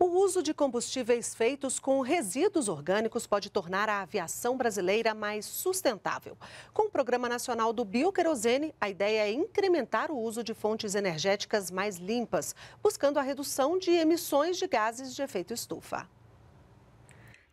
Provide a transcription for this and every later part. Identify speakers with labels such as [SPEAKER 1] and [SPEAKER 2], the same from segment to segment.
[SPEAKER 1] O uso de combustíveis feitos com resíduos orgânicos pode tornar a aviação brasileira mais sustentável. Com o Programa Nacional do Bioquerosene, a ideia é incrementar o uso de fontes energéticas mais limpas, buscando a redução de
[SPEAKER 2] emissões de gases de efeito estufa.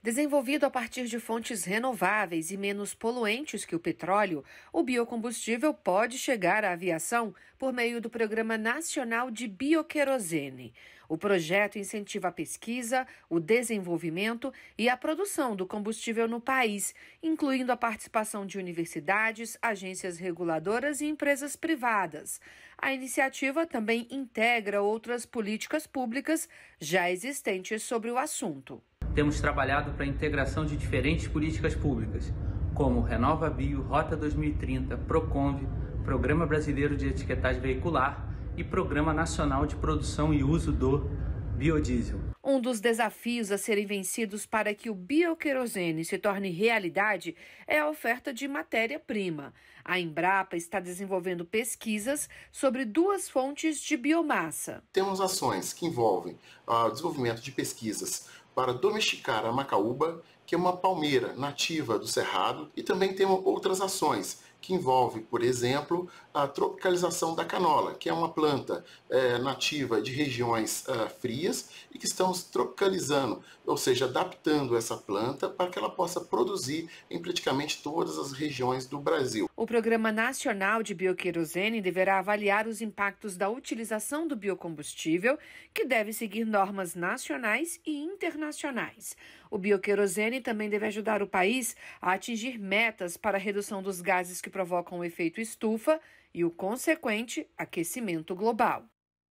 [SPEAKER 2] Desenvolvido a partir de fontes renováveis e menos poluentes que o petróleo, o biocombustível pode chegar à aviação por meio do Programa Nacional de Bioquerosene. O projeto incentiva a pesquisa, o desenvolvimento e a produção do combustível no país, incluindo a participação de universidades, agências reguladoras e empresas privadas. A iniciativa também integra outras políticas públicas já existentes sobre o assunto
[SPEAKER 3] temos trabalhado para a integração de diferentes políticas públicas, como Renova Bio, Rota 2030, Proconv, Programa Brasileiro de Etiquetagem Veicular e Programa Nacional de Produção e Uso do Biodiesel.
[SPEAKER 2] Um dos desafios a serem vencidos para que o bioquerosene se torne realidade é a oferta de matéria-prima. A Embrapa está desenvolvendo pesquisas sobre duas fontes de biomassa.
[SPEAKER 4] Temos ações que envolvem ah, o uh, desenvolvimento de pesquisas para domesticar a macaúba que é uma palmeira nativa do Cerrado, e também temos outras ações, que envolve, por exemplo, a tropicalização da canola, que é uma planta é, nativa de regiões é, frias e que estamos tropicalizando, ou seja, adaptando essa planta para que ela possa produzir em praticamente todas as regiões do Brasil.
[SPEAKER 2] O Programa Nacional de Bioquerosene deverá avaliar os impactos da utilização do biocombustível, que deve seguir normas nacionais e internacionais. O bioquerosene também deve ajudar o país a atingir metas para a redução dos gases que provocam o efeito estufa e o consequente aquecimento global.